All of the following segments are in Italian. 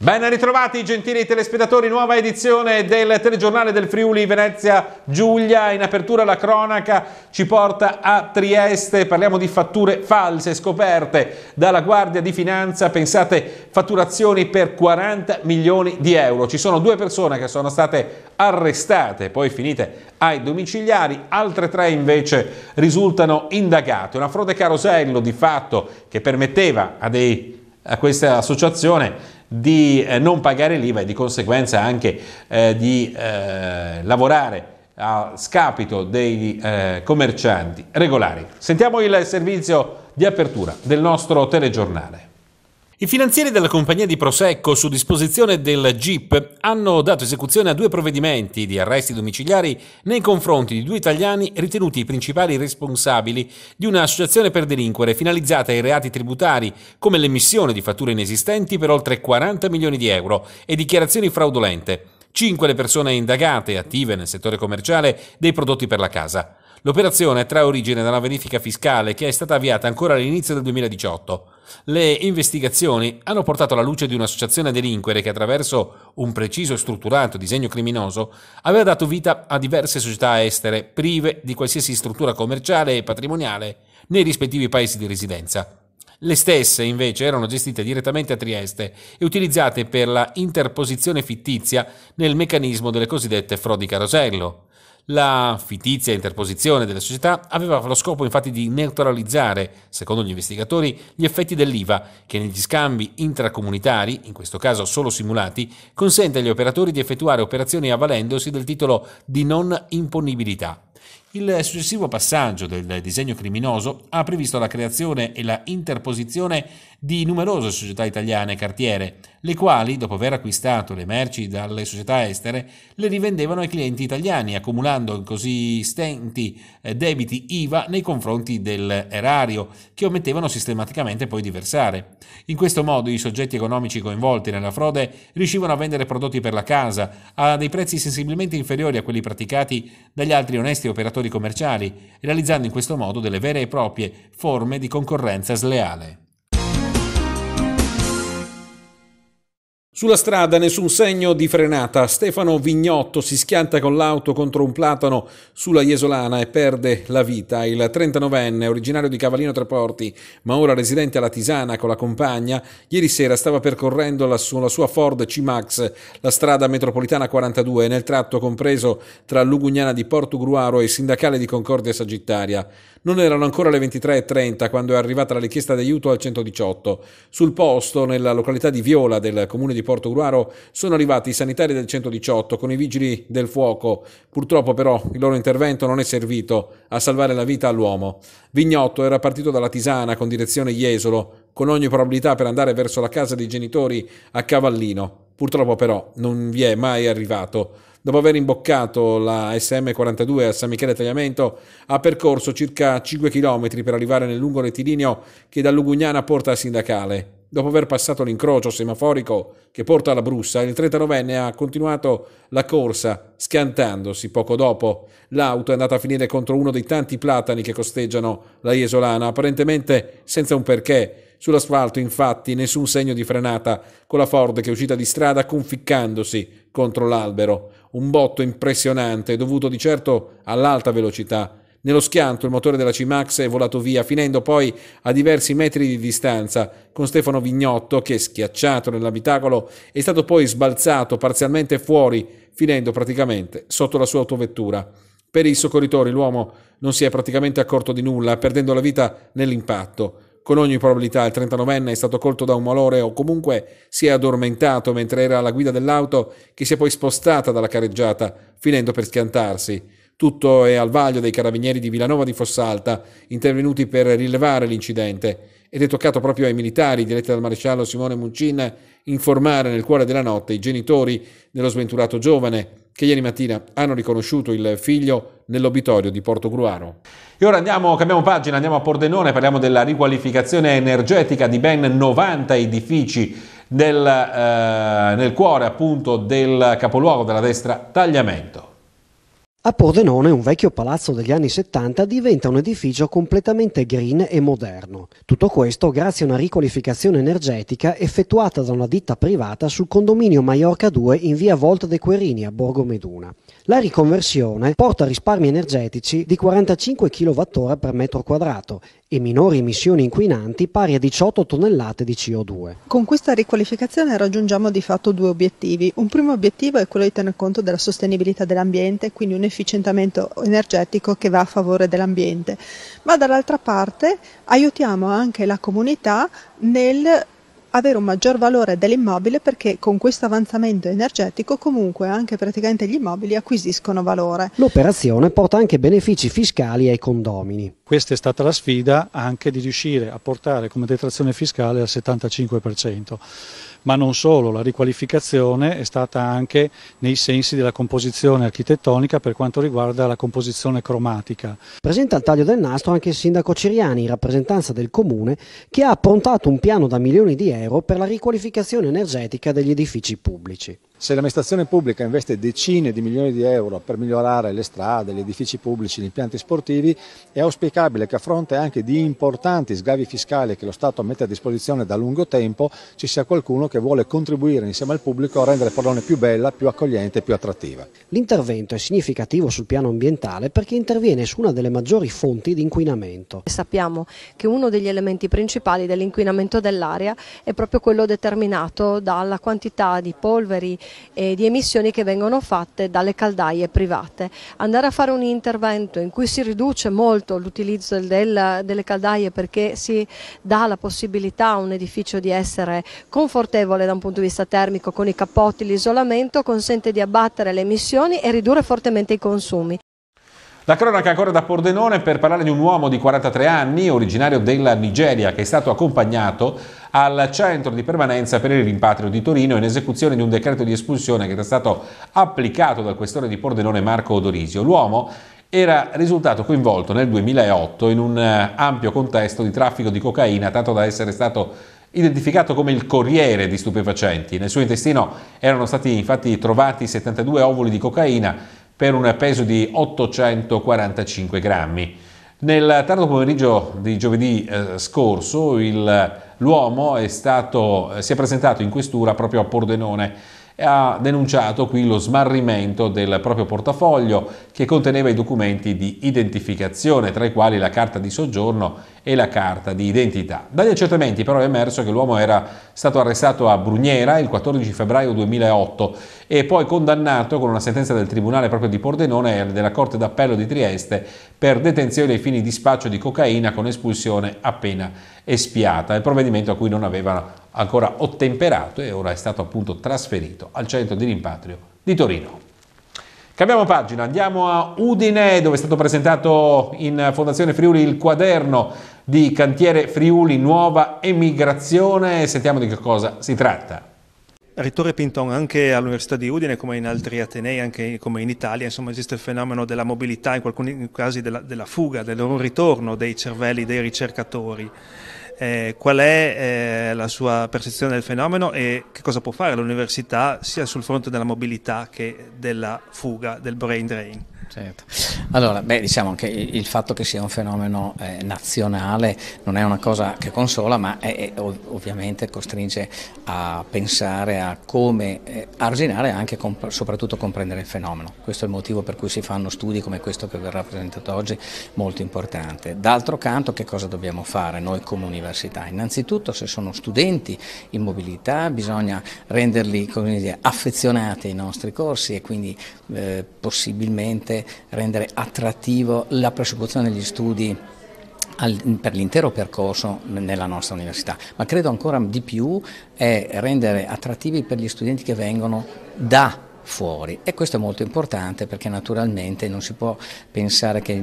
Ben ritrovati gentili telespettatori, nuova edizione del telegiornale del Friuli Venezia Giulia. In apertura la cronaca ci porta a Trieste, parliamo di fatture false scoperte dalla Guardia di Finanza, pensate fatturazioni per 40 milioni di euro. Ci sono due persone che sono state arrestate, poi finite ai domiciliari, altre tre invece risultano indagate. Una frode carosello di fatto che permetteva a, dei, a questa associazione di eh, non pagare l'IVA e di conseguenza anche eh, di eh, lavorare a scapito dei commercianti regolari. Sentiamo il servizio di apertura del nostro telegiornale. I finanzieri della compagnia di Prosecco, su disposizione del GIP, hanno dato esecuzione a due provvedimenti di arresti domiciliari nei confronti di due italiani ritenuti i principali responsabili di un'associazione per delinquere finalizzata ai reati tributari, come l'emissione di fatture inesistenti per oltre 40 milioni di euro e dichiarazioni fraudolente. Cinque le persone indagate, attive nel settore commerciale dei prodotti per la casa. L'operazione trae origine da una verifica fiscale che è stata avviata ancora all'inizio del 2018. Le investigazioni hanno portato alla luce di un'associazione a delinquere che attraverso un preciso e strutturato disegno criminoso aveva dato vita a diverse società estere prive di qualsiasi struttura commerciale e patrimoniale nei rispettivi paesi di residenza. Le stesse invece erano gestite direttamente a Trieste e utilizzate per la interposizione fittizia nel meccanismo delle cosiddette frodi carosello. La fittizia interposizione delle società aveva lo scopo infatti di neutralizzare, secondo gli investigatori, gli effetti dell'IVA, che negli scambi intracomunitari, in questo caso solo simulati, consente agli operatori di effettuare operazioni avvalendosi del titolo di non imponibilità. Il successivo passaggio del disegno criminoso ha previsto la creazione e la interposizione di numerose società italiane e cartiere, le quali, dopo aver acquistato le merci dalle società estere, le rivendevano ai clienti italiani, accumulando così stenti eh, debiti IVA nei confronti dell'erario, che omettevano sistematicamente poi di versare. In questo modo i soggetti economici coinvolti nella frode riuscivano a vendere prodotti per la casa a dei prezzi sensibilmente inferiori a quelli praticati dagli altri onesti operatori commerciali, realizzando in questo modo delle vere e proprie forme di concorrenza sleale. Sulla strada nessun segno di frenata. Stefano Vignotto si schianta con l'auto contro un platano sulla Iesolana e perde la vita. Il 39enne, originario di Cavallino Treporti, ma ora residente alla Tisana con la compagna, ieri sera stava percorrendo la sua, Ford C-Max la strada metropolitana 42 nel tratto compreso tra Lugugnana di Portugruaro e Sindacale di Concordia Sagittaria. Non erano ancora le 23.30 quando è arrivata la richiesta d'aiuto al 118. Sul posto, nella località di Viola del comune di Portogruaro sono arrivati i sanitari del 118 con i vigili del fuoco. Purtroppo però il loro intervento non è servito a salvare la vita all'uomo. Vignotto era partito dalla Tisana con direzione Jesolo, con ogni probabilità per andare verso la casa dei genitori a Cavallino. Purtroppo però non vi è mai arrivato. Dopo aver imboccato la SM42 a San Michele Tagliamento, ha percorso circa 5 km per arrivare nel lungo rettilineo che da Lugugnana porta a Sindacale. Dopo aver passato l'incrocio semaforico che porta alla Brussa, il 39enne ha continuato la corsa schiantandosi poco dopo. L'auto è andata a finire contro uno dei tanti platani che costeggiano la Jesolana, apparentemente senza un perché. Sull'asfalto, infatti, nessun segno di frenata, con la Ford che è uscita di strada conficcandosi contro l'albero. Un botto impressionante, dovuto di certo all'alta velocità. Nello schianto il motore della C-Max è volato via, finendo poi a diversi metri di distanza, con Stefano Vignotto che, schiacciato nell'abitacolo, è stato poi sbalzato parzialmente fuori, finendo praticamente sotto la sua autovettura. Per i soccorritori l'uomo non si è praticamente accorto di nulla, perdendo la vita nell'impatto. Con ogni probabilità il 39enne è stato colto da un malore o comunque si è addormentato mentre era alla guida dell'auto che si è poi spostata dalla careggiata, finendo per schiantarsi. Tutto è al vaglio dei carabinieri di Villanova di Fossalta, intervenuti per rilevare l'incidente, ed è toccato proprio ai militari, diretti dal maresciallo Simone Muncin, informare nel cuore della notte i genitori dello sventurato giovane, che ieri mattina hanno riconosciuto il figlio nell'obitorio di Porto Gruaro. E ora andiamo, cambiamo pagina, andiamo a Pordenone, parliamo della riqualificazione energetica di ben 90 edifici del, eh, nel cuore appunto del capoluogo della destra Tagliamento. A Pordenone un vecchio palazzo degli anni 70 diventa un edificio completamente green e moderno. Tutto questo grazie a una riqualificazione energetica effettuata da una ditta privata sul condominio Maiorca 2 in via Volta de Querini a Borgo Meduna. La riconversione porta risparmi energetici di 45 kWh per metro quadrato e minori emissioni inquinanti pari a 18 tonnellate di CO2. Con questa riqualificazione raggiungiamo di fatto due obiettivi. Un primo obiettivo è quello di tener conto della sostenibilità dell'ambiente, quindi un efficientamento energetico che va a favore dell'ambiente, ma dall'altra parte aiutiamo anche la comunità nel avere un maggior valore dell'immobile perché con questo avanzamento energetico comunque anche praticamente gli immobili acquisiscono valore. L'operazione porta anche benefici fiscali ai condomini. Questa è stata la sfida anche di riuscire a portare come detrazione fiscale al 75%, ma non solo, la riqualificazione è stata anche nei sensi della composizione architettonica per quanto riguarda la composizione cromatica. Presenta al taglio del nastro anche il sindaco Ciriani in rappresentanza del comune che ha approntato un piano da milioni di euro euro per la riqualificazione energetica degli edifici pubblici. Se l'amministrazione pubblica investe decine di milioni di euro per migliorare le strade, gli edifici pubblici, gli impianti sportivi, è auspicabile che a fronte anche di importanti sgavi fiscali che lo Stato mette a disposizione da lungo tempo, ci sia qualcuno che vuole contribuire insieme al pubblico a rendere Pordenone più bella, più accogliente e più attrattiva. L'intervento è significativo sul piano ambientale perché interviene su una delle maggiori fonti di inquinamento. Sappiamo che uno degli elementi principali dell'inquinamento dell'aria è proprio quello determinato dalla quantità di polveri e di emissioni che vengono fatte dalle caldaie private. Andare a fare un intervento in cui si riduce molto l'utilizzo del, delle caldaie perché si dà la possibilità a un edificio di essere confortevole da un punto di vista termico con i cappotti, l'isolamento, consente di abbattere le emissioni e ridurre fortemente i consumi. La cronaca ancora da Pordenone per parlare di un uomo di 43 anni, originario della Nigeria, che è stato accompagnato al centro di permanenza per il rimpatrio di Torino in esecuzione di un decreto di espulsione che era stato applicato dal questore di Pordenone Marco Odorisio. L'uomo era risultato coinvolto nel 2008 in un eh, ampio contesto di traffico di cocaina, tanto da essere stato identificato come il corriere di stupefacenti. Nel suo intestino erano stati infatti trovati 72 ovuli di cocaina per un peso di 845 grammi. Nel tardo pomeriggio di giovedì eh, scorso eh, l'uomo eh, si è presentato in questura proprio a Pordenone e ha denunciato qui lo smarrimento del proprio portafoglio che conteneva i documenti di identificazione, tra i quali la carta di soggiorno e la carta di identità. Dagli accertamenti però è emerso che l'uomo era stato arrestato a Brugnera il 14 febbraio 2008 e poi condannato con una sentenza del Tribunale proprio di Pordenone e della Corte d'Appello di Trieste per detenzione ai fini di spaccio di cocaina con espulsione appena espiata, il provvedimento a cui non aveva ancora ottemperato e ora è stato appunto trasferito al centro di rimpatrio di Torino. Cambiamo pagina, andiamo a Udine dove è stato presentato in Fondazione Friuli il quaderno di Cantiere Friuli Nuova Emigrazione. Sentiamo di che cosa si tratta. Rettore Pinton, anche all'Università di Udine, come in altri Atenei, anche come in Italia, insomma, esiste il fenomeno della mobilità, in alcuni casi della, della fuga, del non ritorno dei cervelli dei ricercatori. Eh, qual è eh, la sua percezione del fenomeno e che cosa può fare l'università sia sul fronte della mobilità che della fuga, del brain drain? Certo. Allora, beh, diciamo che il fatto che sia un fenomeno eh, nazionale non è una cosa che consola, ma è, è, ovviamente costringe a pensare a come eh, arginare e anche comp soprattutto comprendere il fenomeno. Questo è il motivo per cui si fanno studi come questo che verrà presentato oggi, molto importante. D'altro canto che cosa dobbiamo fare noi come università? Innanzitutto se sono studenti in mobilità bisogna renderli dire, affezionati ai nostri corsi e quindi eh, possibilmente rendere attrattivo la prosecuzione degli studi per l'intero percorso nella nostra università, ma credo ancora di più è rendere attrattivi per gli studenti che vengono da fuori e questo è molto importante perché naturalmente non si può pensare che,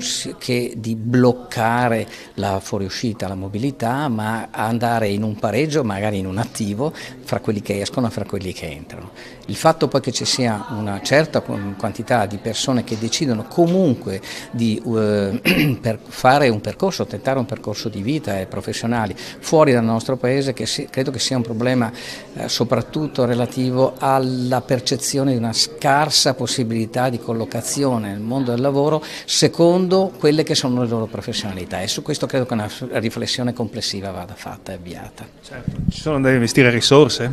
si, che di bloccare la fuoriuscita, la mobilità, ma andare in un pareggio, magari in un attivo, fra quelli che escono e fra quelli che entrano. Il fatto poi che ci sia una certa quantità di persone che decidono comunque di eh, fare un percorso, tentare un percorso di vita e professionali fuori dal nostro paese, che si, credo che sia un problema eh, soprattutto relativo alla percezione percezione di una scarsa possibilità di collocazione nel mondo del lavoro secondo quelle che sono le loro professionalità e su questo credo che una riflessione complessiva vada fatta e avviata. Certo. Ci sono da investire risorse?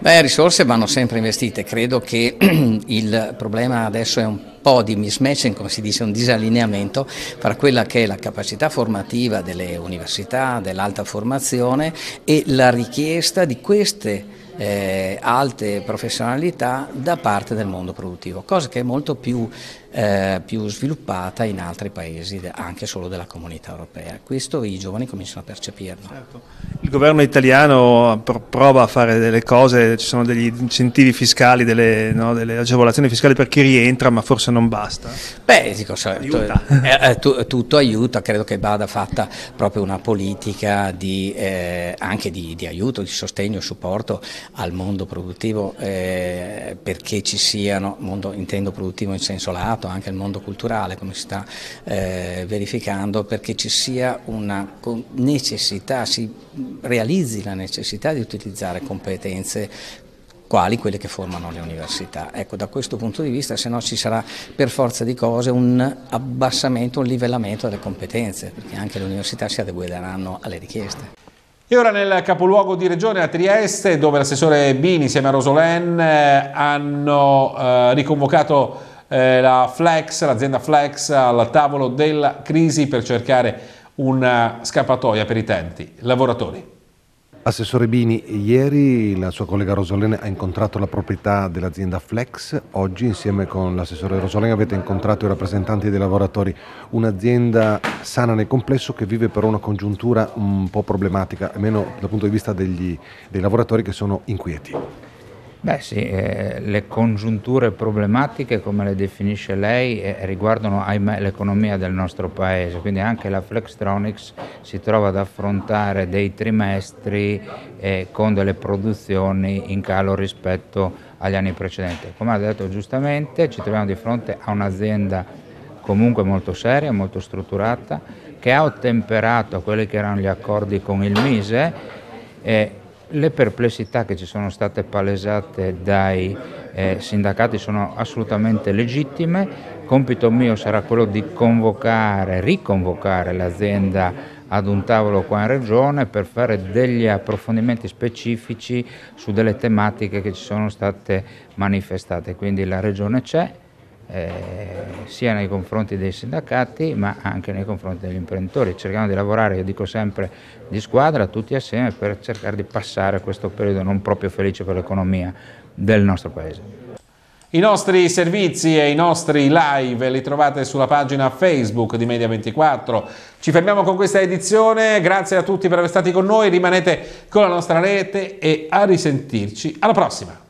Beh, risorse vanno sempre investite, credo che il problema adesso è un po' di mismatching, come si dice, un disallineamento fra quella che è la capacità formativa delle università, dell'alta formazione e la richiesta di queste eh, alte professionalità da parte del mondo produttivo, cosa che è molto più eh, più sviluppata in altri paesi anche solo della comunità europea. Questo i giovani cominciano a percepirlo. Certo. Il governo italiano prova a fare delle cose, ci sono degli incentivi fiscali, delle, no, delle agevolazioni fiscali per chi rientra, ma forse non basta. Beh, dico, aiuta. Eh, eh, tutto aiuta, credo che vada fatta proprio una politica di, eh, anche di, di, aiuto, di sostegno, e supporto al mondo produttivo eh, perché ci siano, mondo intendo produttivo in senso lato, lato anche il mondo culturale, come si sta eh, verificando, perché ci sia una necessità, si realizzi la necessità di utilizzare competenze quali quelle che formano le università. Ecco, da questo punto di vista, se no ci sarà per forza di cose un abbassamento, un livellamento delle competenze, perché anche le università si adegueranno alle richieste. E ora nel capoluogo di regione a Trieste, dove l'assessore Bini insieme a Rosolen eh, hanno eh, riconvocato eh, la Flex, l'azienda Flex al tavolo della crisi per cercare una eh, scappatoia per i tenti, lavoratori. Assessore Bini, ieri la sua collega Rosolene ha incontrato la proprietà dell'azienda Flex, oggi insieme con l'assessore Rosolene avete incontrato i rappresentanti dei lavoratori, un'azienda sana nel complesso che vive però una congiuntura un po' problematica, almeno dal punto di vista degli, dei lavoratori che sono inquieti. Beh sì, eh, le congiunture problematiche, come le definisce lei, eh, riguardano ahimè, l'economia del nostro paese, quindi anche la Flextronics si trova ad affrontare dei trimestri eh, con delle produzioni in calo rispetto agli anni precedenti. Come ha detto giustamente, ci troviamo di fronte a un'azienda comunque molto seria, molto strutturata, che ha ottemperato quelli che erano gli accordi con il Mise eh, le perplessità che ci sono state palesate dai eh, sindacati sono assolutamente legittime, compito mio sarà quello di convocare, riconvocare l'azienda ad un tavolo qua in regione per fare degli approfondimenti specifici su delle tematiche che ci sono state manifestate, quindi la regione c'è, eh, sia nei confronti dei sindacati ma anche nei confronti degli imprenditori, Cerchiamo di lavorare, io dico sempre, di squadra, tutti assieme per cercare di passare questo periodo non proprio felice per l'economia del nostro Paese. I nostri servizi e i nostri live li trovate sulla pagina Facebook di Media24. Ci fermiamo con questa edizione, grazie a tutti per aver stati con noi, rimanete con la nostra rete e a risentirci alla prossima!